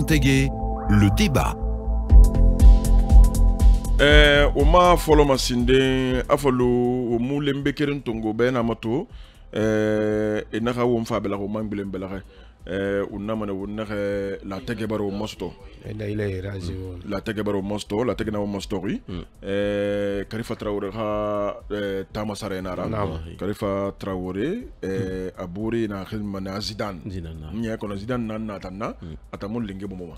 Montégué, le débat. Eh, o ma fɔlɔ ma sinden a follow. o mu len be keren tongo bɛɛ n'a ma to eh, i e naxa Eh, unnamane wonnexe latege baro mosto eh, latege mm. baro mosto latege nawo mostoxi mm. eh, karifa traore xa tama sarenara karifa traore a buri na xilma a zidan ñe kono zidan nan natanna mm. atamu linge bomoma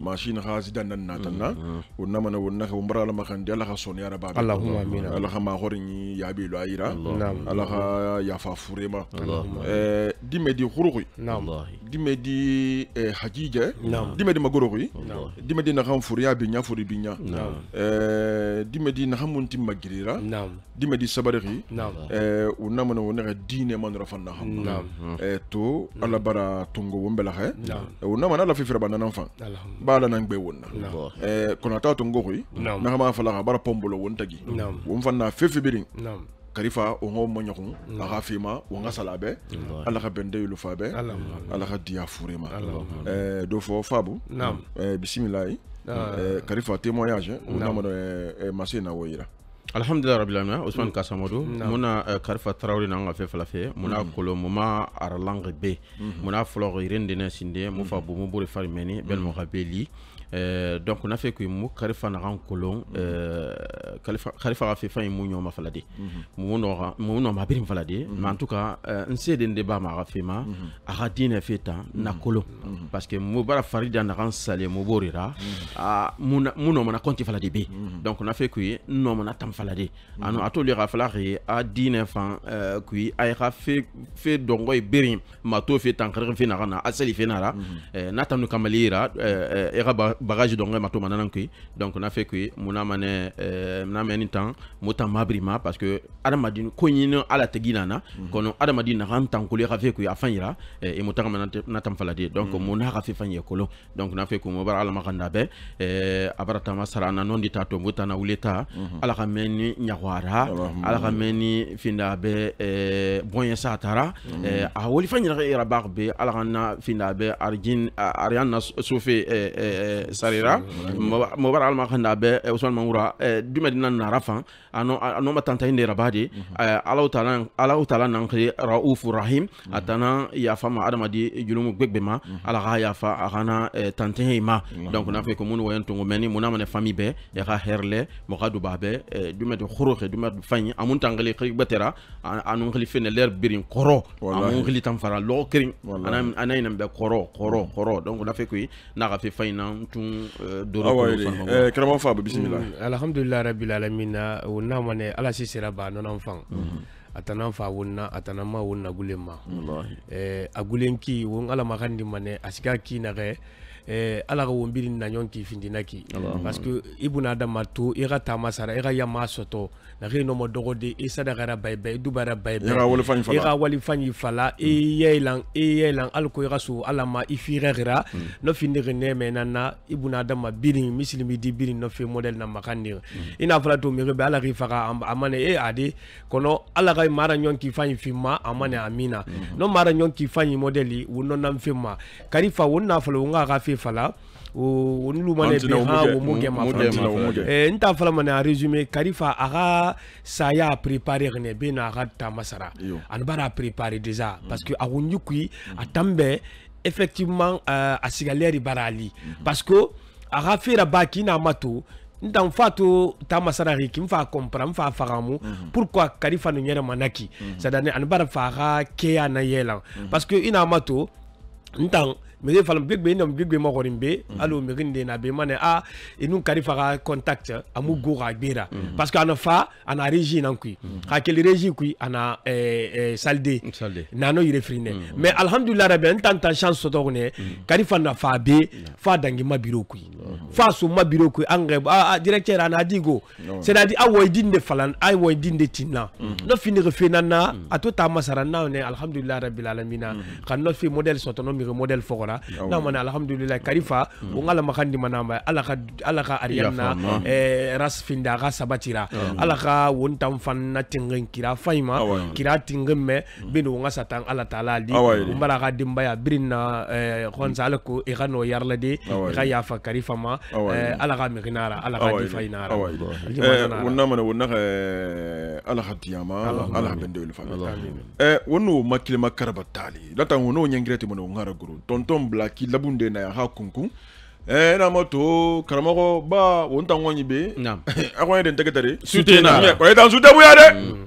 machine xa zidan nan natanna unnamane wonnexe wo mbaralama xendi ala xa soniyara babe ala xa maxoriñi yabilo a yira ala xa yafa furema dime di xuruxuy dimedi di eh, Hadija no. dime di Magorogi no. dime di Naham Furia Binya Furi Binya no. eh, dime di Naham Munti Magirira no. dime di Sabari no. eh, unamana wonera to no. ala bara tongo wombela he no. eh, unamana ala fifira bana nanfan bala nan gbe wonna no. eh, konata tongo ri no. Nahama fala bara pombolo wontagi no. wonfan na fefibirin no. karifa o ŋo ma ɲɔgɔn a ka fima o ŋa sala bɛ ala ka bɛn deyolu fa bɛ ala ka diya fure ma eh, do fɔ fabu eh, bisimilayi ah. eh, karifa témoignage o namadɔ mase na woyira الحمد لله رب العالمين عثمان كاسامودو منا كارفا تراولي نانغا في فلافي منا كولو موما ارلانغ بي منا فلوغ يرين دينا سيندي موفا بو موبوري فارميني بل مغابيلي دونك نافي كوي مو كارفا نغان كولون كارفا غافي فاي مو نيوما فلادي مو نوما بيرم فلادي ما ان توكا نسي دين دي با ما غافي ما في تا نا كولو باسكو مو بارا فريدا نغان سالي موبوري را مو نوما نكونتي فلادي بي دونك نافي كوي نوما نتام falade anu atoli tous les a dine fan euh, kui a ye xa fe dongo ye berin ma fe tankarexen fe naxa na a seli nara mm-hmm. euh, na tanu kamali yira i euh, bagage donc na fe kui muna mane na meni tan mota mabrima parce que adamadin ko à ala tegi qu'on mm-hmm. kono adamadin naxa n tankolo i xa fe kui a fan yira falade donc mm-hmm. Muna na xa fe donc na fe kui mo à la xanda bɛ a bara à sara ana non dit à tana ala ni ɲagwara ala ka mɛn ni finda bɛ eh, bɔnyɛ sa eh, a woli yɛrɛ yɛrɛ b'a bɛ ala ka na finda bɛ arijin eh, ariyan sofe sarira mɔbara alama kan da bɛ usman mangura dumɛ dina nara fan anɔ ma tanta in de alaw taala alaw taala nan kiri raufu rahim a tana yafa ma adamaden jurumu gbɛgbɛ ma ala ka yafa a kana tantɛ ma donc n'a fɔ ko minnu wɛn tungo mɛ ni mun n'a mana fami bɛɛ ya ka hɛrɛ lɛ mɔgɔ dɔ du bimete khoroxe dumat fanyi amun tangale khari batera anun khali fene leer birin koro amun khali tan fara lo kirin anam anayinam be koro koro koro donc da fe koy na ga fe fayna tun doro ko karama fa bismillah alhamdulillah rabbil alamin wa namane ala sisira ba nonan fan a tana fa wonna a tana ma wonna gulen ma eh, a gulen ki won ala ma kandi mane a siga ki na ge eh, ala ga wonbiri na nyon ki findina ki parce que ibuna adama to i ga tama sara i ga ya soto na ge no dogo de i sada gara bay bay du bara bay bay i ga wali fanyi fala i yelan i mm. yelan al ko i ga su ala ma i fira mm. no findi ge ne me nana ibuna adama biri mislimi di biri no fe model na makandi mm. ina fala to mi be ala ga faga amane e ade kono ala kai mara nyon ki fanyi fimma amana amina no mara nyon ki fanyi modeli wonno nam fimma karifa fa wonna fala wonga ka fe fala o lumane be ha wo muge ma e nta fala a resume karifa fa aga saya préparer ne be na ga ta masara an bara préparer déjà parce que a wonyu kui atambe effectivement euh, a sigalere barali parce que aga fera baki na mato ntan fa to taama sarari ki n fa compra n fa fagamu mhm. pourquoi kadi fanu ɲɛnɛ ma naki c'est mhm. à dire ani bari fa keya na yɛlan mhm. parce que i n'a ma to ntan mege fala mgbegbe ina mgbegbe ma kɔni be hali o mege nin de na be ma ne a i nun kari fa ka contact a mu go k'a gbera parce que ana fa ana régie nan kui k'a keli régie kui ana salde nano yire firine mhm. mais alhamdulillah rabbi n tan tan chance sɔtɔ kɔni mhm. kari fa na fa be mhm. fa dangi ma biro kui fa so ma biro kui an kɛ directeur ana di go c'est à dire awo idin de falan awo idin de tinna no fini ke tota fe nan na a to ta masara nan ne alhamdulillah rabbil alamin ka no fi modèle sɔtɔ no mege modèle fɔkɔra sara n'a mana alhamdulillah karifa o mm. ngala makandi manamba ala ka ala ka ariyanna eh, ras finda ga sabatira ala ka won tam fanna tingin kira faima kira tingin me bin wo ngasa satan ala taala li umbara ga dimba ya birinna eh, khonsa ala ko e gano yarla de ga ya fa karifa ma eh, ala ga mignara ala ga di fainara wonna mana wonna eh, ala hatiyama ala bende ulfa eh wonno makile makarbatali latan wonno nyangirete mono ngara guru tonton fɛnw bila k'i labun de na yan ha kunkun ɛɛ eh, n'a ma to karamɔgɔ ba o n ta ŋɔni bɛ a ko n ye de n tɛgɛ ta de sute na kɔni e t'an sute bonya dɛ. Mm.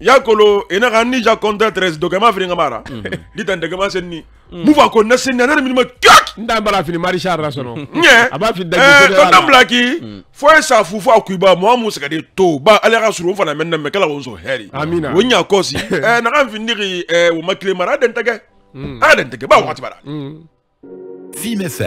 yakolo inaka nija contatres dokema fini ngamara dita mhm. ndekema senni muva ko nasenni anani minima kak ndambala fini marishar rasono nye aba fi dagi eh tonda ki fo sa fufu ba mo amu se de to ba ala ka suru fana menna me kala wonzo heri amina wonya kosi eh naka fini eh wo makile mara dentege ah dentege ba wati bara Vimefel mhm.